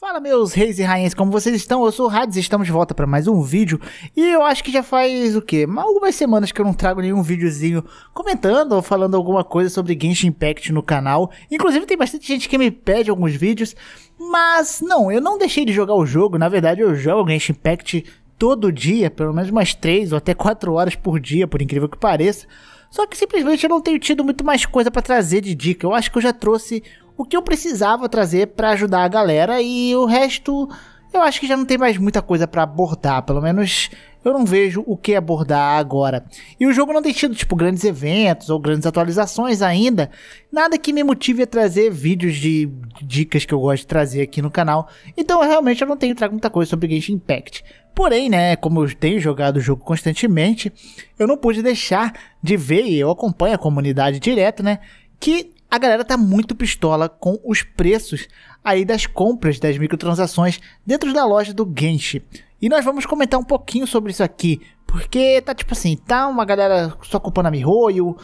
Fala meus reis e rainhas, como vocês estão? Eu sou o Hades, estamos de volta para mais um vídeo e eu acho que já faz o quê? Algumas semanas que eu não trago nenhum videozinho comentando ou falando alguma coisa sobre Genshin Impact no canal. Inclusive tem bastante gente que me pede alguns vídeos, mas não, eu não deixei de jogar o jogo, na verdade eu jogo Genshin Impact todo dia, pelo menos umas 3 ou até 4 horas por dia, por incrível que pareça. Só que simplesmente eu não tenho tido muito mais coisa para trazer de dica. Eu acho que eu já trouxe o que eu precisava trazer para ajudar a galera e o resto eu acho que já não tem mais muita coisa para abordar, pelo menos eu não vejo o que abordar agora. E o jogo não tem tido tipo grandes eventos ou grandes atualizações ainda, nada que me motive a trazer vídeos de dicas que eu gosto de trazer aqui no canal. Então eu realmente eu não tenho trago muita coisa sobre Genshin Impact. Porém, né, como eu tenho jogado o jogo constantemente, eu não pude deixar de ver e eu acompanho a comunidade direto, né, que a galera tá muito pistola com os preços aí das compras das microtransações dentro da loja do Genshin. E nós vamos comentar um pouquinho sobre isso aqui, porque tá tipo assim, tá uma galera só culpando a Mihoyo,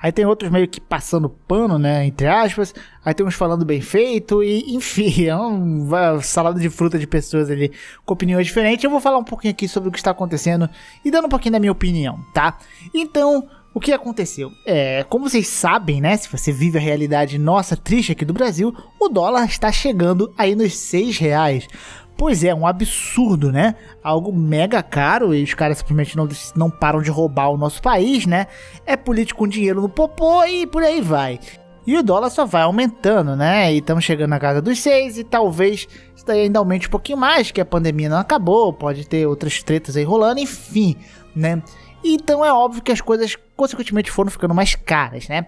aí tem outros meio que passando pano, né, entre aspas, aí tem uns falando bem feito e enfim, é um salado de fruta de pessoas ali com opiniões diferentes. Eu vou falar um pouquinho aqui sobre o que está acontecendo e dando um pouquinho da minha opinião, tá? Então, o que aconteceu? É, como vocês sabem, né? Se você vive a realidade nossa triste aqui do Brasil, o dólar está chegando aí nos seis reais. Pois é, um absurdo, né? Algo mega caro e os caras simplesmente não, não param de roubar o nosso país, né? É político com dinheiro no popô e por aí vai. E o dólar só vai aumentando, né? E estamos chegando na casa dos seis e talvez isso daí ainda aumente um pouquinho mais, que a pandemia não acabou, pode ter outras tretas aí rolando, enfim, né? Então é óbvio que as coisas consequentemente foram ficando mais caras, né?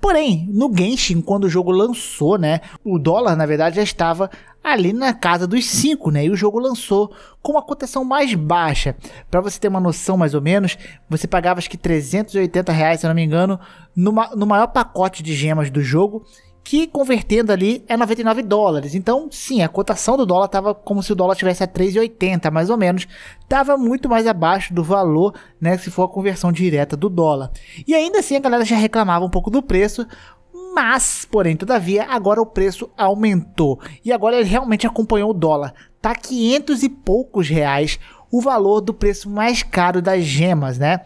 Porém, no Genshin, quando o jogo lançou, né, o dólar na verdade já estava ali na casa dos 5, né? E o jogo lançou com uma cotação mais baixa. Para você ter uma noção mais ou menos, você pagava acho que 380 reais, se eu não me engano, numa, no maior pacote de gemas do jogo que convertendo ali é 99 dólares. Então, sim, a cotação do dólar estava como se o dólar tivesse a 3,80, mais ou menos. Tava muito mais abaixo do valor, né, se for a conversão direta do dólar. E ainda assim a galera já reclamava um pouco do preço, mas, porém, todavia, agora o preço aumentou. E agora ele realmente acompanhou o dólar. Tá 500 e poucos reais o valor do preço mais caro das gemas, né?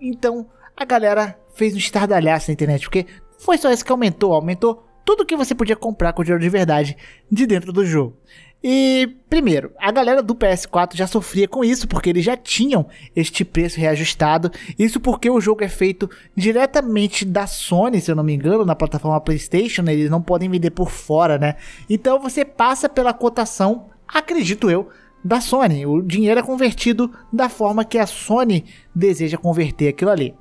Então, a galera fez um estardalhaço na internet, porque foi só isso que aumentou, aumentou tudo que você podia comprar com dinheiro de verdade de dentro do jogo. E, primeiro, a galera do PS4 já sofria com isso, porque eles já tinham este preço reajustado. Isso porque o jogo é feito diretamente da Sony, se eu não me engano, na plataforma PlayStation, né? eles não podem vender por fora, né? Então você passa pela cotação, acredito eu, da Sony. O dinheiro é convertido da forma que a Sony deseja converter aquilo ali.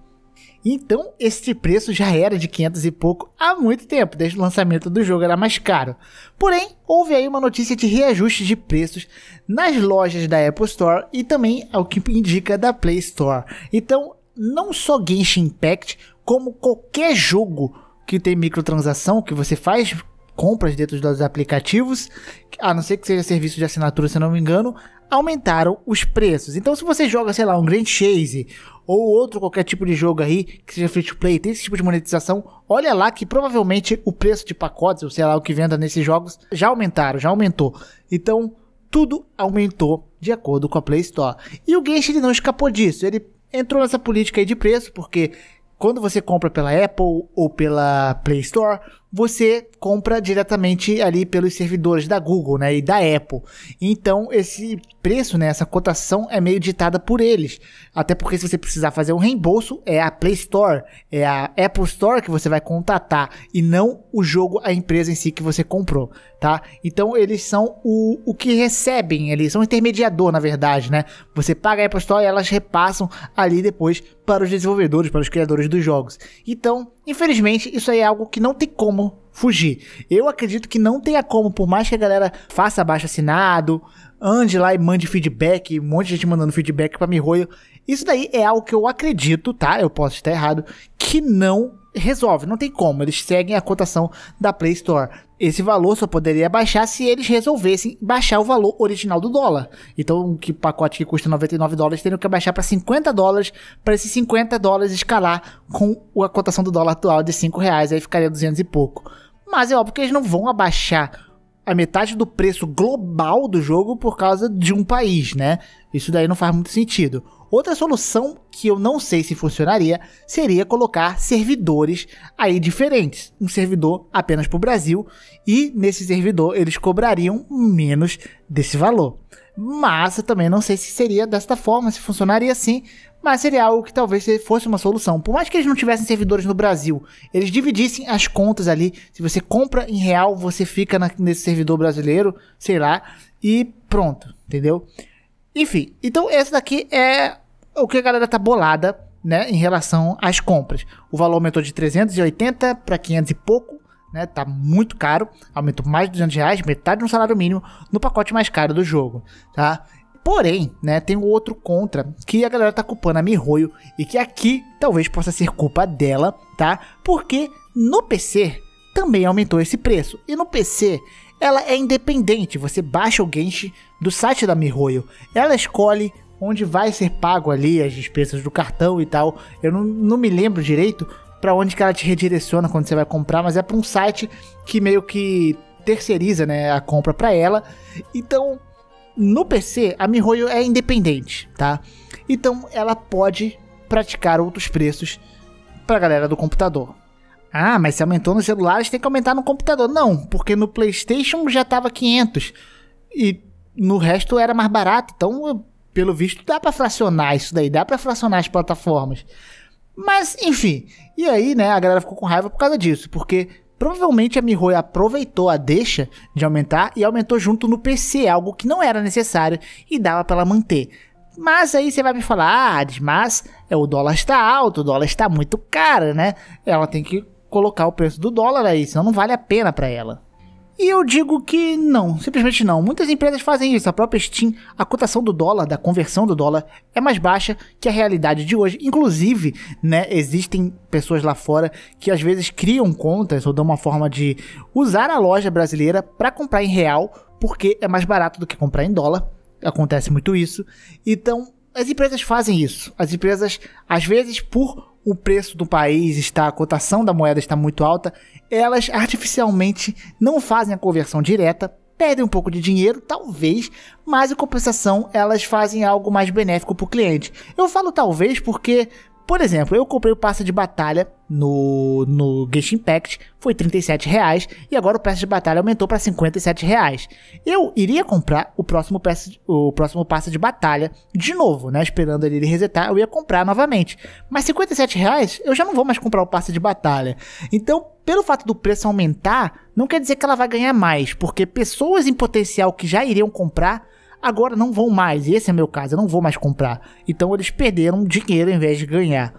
Então, este preço já era de 500 e pouco há muito tempo, desde o lançamento do jogo era mais caro. Porém, houve aí uma notícia de reajuste de preços nas lojas da Apple Store e também ao que indica da Play Store. Então, não só Genshin Impact, como qualquer jogo que tem microtransação que você faz compras dentro dos aplicativos, a não ser que seja serviço de assinatura, se não me engano, aumentaram os preços. Então, se você joga, sei lá, um Grand Chase ou outro qualquer tipo de jogo aí que seja free to play, tem esse tipo de monetização, olha lá que provavelmente o preço de pacotes, ou sei lá, o que venda nesses jogos, já aumentaram, já aumentou. Então, tudo aumentou de acordo com a Play Store. E o Genshin não escapou disso. Ele entrou nessa política aí de preço, porque quando você compra pela Apple ou pela Play Store, você compra diretamente ali pelos servidores da Google né, e da Apple. Então, esse preço, né, essa cotação é meio ditada por eles. Até porque se você precisar fazer um reembolso, é a Play Store, é a Apple Store que você vai contatar e não o jogo, a empresa em si que você comprou, tá? Então, eles são o, o que recebem, eles são intermediador, na verdade, né? Você paga a Apple Store e elas repassam ali depois para os desenvolvedores, para os criadores dos jogos. Então, infelizmente, isso aí é algo que não tem como fugir. Eu acredito que não tenha como, por mais que a galera faça baixo assinado, ande lá e mande feedback, um monte de gente mandando feedback para Mihoyo. Isso daí é algo que eu acredito, tá? Eu posso estar errado, que não resolve, não tem como. Eles seguem a cotação da Play Store. Esse valor só poderia baixar se eles resolvessem baixar o valor original do dólar. Então, um pacote que custa 99 dólares teria que baixar para 50 dólares, para esses 50 dólares escalar com a cotação do dólar atual de 5 reais, aí ficaria 200 e pouco. Mas é óbvio que eles não vão abaixar a metade do preço global do jogo por causa de um país, né? Isso daí não faz muito sentido. Outra solução que eu não sei se funcionaria seria colocar servidores aí diferentes. Um servidor apenas para o Brasil e nesse servidor eles cobrariam menos desse valor. Mas eu também não sei se seria desta forma, se funcionaria assim, mas seria algo que talvez fosse uma solução. Por mais que eles não tivessem servidores no Brasil, eles dividissem as contas ali. Se você compra em real, você fica na, nesse servidor brasileiro, sei lá, e pronto, entendeu? Enfim, então essa daqui é o que a galera tá bolada, né, em relação às compras. O valor aumentou de 380 para 500 e pouco, né, tá muito caro, aumentou mais de 200 reais, metade de um salário mínimo no pacote mais caro do jogo, tá? Porém, né, tem um outro contra que a galera tá culpando a Mihoyo e que aqui talvez possa ser culpa dela, tá? Porque no PC também aumentou esse preço. E no PC ela é independente, você baixa o Genshin do site da Mihoyo. Ela escolhe onde vai ser pago ali as despesas do cartão e tal. Eu não, não me lembro direito para onde que ela te redireciona quando você vai comprar, mas é para um site que meio que terceiriza né, a compra para ela. Então, no PC, a MiHoYo é independente, tá? Então, ela pode praticar outros preços para a galera do computador. Ah, mas se aumentou nos celulares, tem que aumentar no computador. Não, porque no PlayStation já estava 500 e no resto era mais barato. Então, pelo visto, dá para fracionar isso daí, dá para fracionar as plataformas. Mas, enfim. E aí, né, a galera ficou com raiva por causa disso, porque provavelmente a MiHoYo aproveitou a deixa de aumentar e aumentou junto no PC, algo que não era necessário e dava para ela manter. Mas aí você vai me falar, ah, mas é, o dólar está alto, o dólar está muito caro, né? Ela tem que colocar o preço do dólar aí, senão não vale a pena para ela. E eu digo que não, simplesmente não. Muitas empresas fazem isso. A própria Steam, a cotação do dólar, da conversão do dólar, é mais baixa que a realidade de hoje. Inclusive, né, existem pessoas lá fora que às vezes criam contas ou dão uma forma de usar a loja brasileira para comprar em real, porque é mais barato do que comprar em dólar. Acontece muito isso. Então, as empresas fazem isso. As empresas, às vezes, por o preço do país está, a cotação da moeda está muito alta, elas artificialmente não fazem a conversão direta, perdem um pouco de dinheiro, talvez, mas em compensação elas fazem algo mais benéfico para o cliente. Eu falo talvez porque por exemplo, eu comprei o passe de batalha no, no Impact, foi 37 reais, e agora o passe de batalha aumentou para 57 reais. Eu iria comprar o próximo, passe, o próximo passe de batalha de novo, né? Esperando ele resetar, eu ia comprar novamente. Mas 57 reais, eu já não vou mais comprar o passe de batalha. Então, pelo fato do preço aumentar, não quer dizer que ela vai ganhar mais, porque pessoas em potencial que já iriam comprar agora não vão mais. Esse é meu caso, eu não vou mais comprar. Então eles perderam dinheiro em vez de ganhar.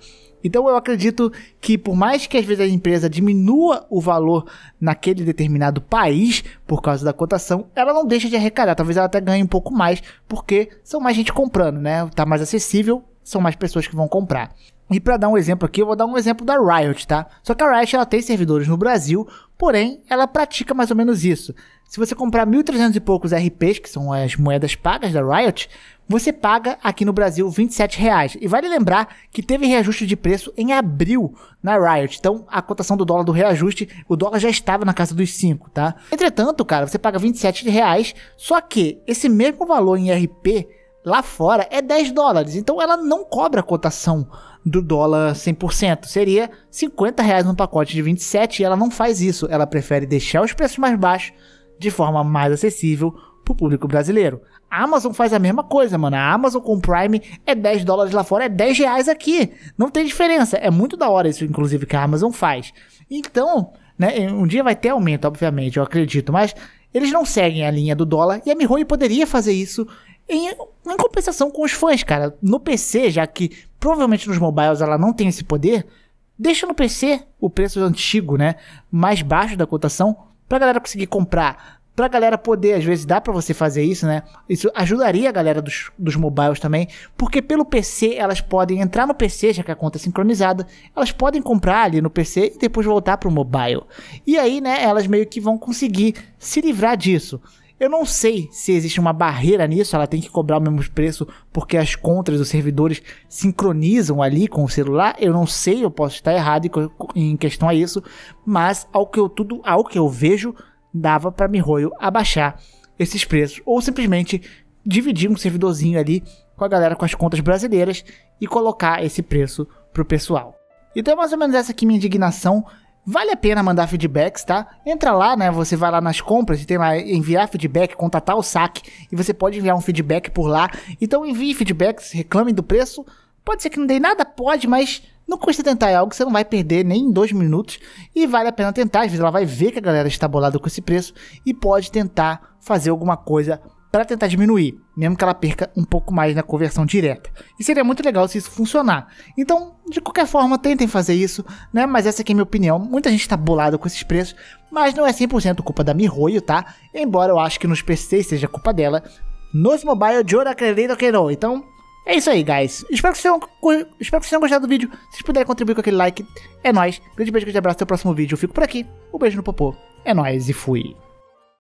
Então eu acredito que por mais que às vezes a empresa diminua o valor naquele determinado país por causa da cotação, ela não deixa de arrecadar, talvez ela até ganhe um pouco mais, porque são mais gente comprando, né? Tá mais acessível, são mais pessoas que vão comprar. E para dar um exemplo aqui, eu vou dar um exemplo da Riot, tá? Só que a Riot ela tem servidores no Brasil, porém ela pratica mais ou menos isso. Se você comprar 1.300 e poucos RPs, que são as moedas pagas da Riot, você paga aqui no Brasil 27 reais. E vale lembrar que teve reajuste de preço em abril na Riot. Então, a cotação do dólar do reajuste, o dólar já estava na casa dos 5, tá? Entretanto, cara, você paga 27 reais, só que esse mesmo valor em RP lá fora é 10 dólares. Então, ela não cobra a cotação do dólar 100%. Seria 50 reais no pacote de 27 e ela não faz isso. Ela prefere deixar os preços mais baixos de forma mais acessível para o público brasileiro. A Amazon faz a mesma coisa, mano. A Amazon com Prime é 10 dólares lá fora, é 10 reais aqui. Não tem diferença. É muito da hora isso, inclusive, que a Amazon faz. Então, né, um dia vai ter aumento, obviamente, eu acredito, mas eles não seguem a linha do dólar e a Mihoyo poderia fazer isso em, em, compensação com os fãs, cara. No PC, já que provavelmente nos mobiles ela não tem esse poder, deixa no PC o preço antigo, né? Mais baixo da cotação, pra galera conseguir comprar. Pra galera poder, às vezes dá para você fazer isso, né? Isso ajudaria a galera dos, dos mobiles também, porque pelo PC elas podem entrar no PC, já que a conta é sincronizada, elas podem comprar ali no PC e depois voltar pro mobile. E aí, né, elas meio que vão conseguir se livrar disso. Eu não sei se existe uma barreira nisso, ela tem que cobrar o mesmo preço porque as contras dos servidores sincronizam ali com o celular. Eu não sei, eu posso estar errado em questão a isso, mas ao que eu tudo, ao que eu vejo, dava para Mihoyo abaixar esses preços ou simplesmente dividir um servidorzinho ali com a galera com as contas brasileiras e colocar esse preço pro pessoal. Então é mais ou menos essa aqui minha indignação Vale a pena mandar feedbacks, tá? Entra lá, né? Você vai lá nas compras e tem lá enviar feedback, contatar o saque e você pode enviar um feedback por lá. Então envie feedbacks, reclamem do preço. Pode ser que não dê nada, pode, mas não custa tentar, é algo que você não vai perder nem em dois minutos e vale a pena tentar. Às vezes ela vai ver que a galera está bolada com esse preço e pode tentar fazer alguma coisa para tentar diminuir, mesmo que ela perca um pouco mais na conversão direta. E seria muito legal se isso funcionar. Então, de qualquer forma, tentem fazer isso, né? Mas essa aqui é a minha opinião. Muita gente está bolada com esses preços, mas não é 100% culpa da Mihoyo, tá? Embora eu acho que nos PCs seja culpa dela. Nos mobile, de acredito que não. Então, é isso aí, guys. Espero que vocês tenham, espero que vocês tenham gostado do vídeo. Se vocês puderem contribuir com aquele like, é nóis. Grande beijo, grande abraço. Até o próximo vídeo. Eu fico por aqui. Um beijo no popô. É nóis e fui.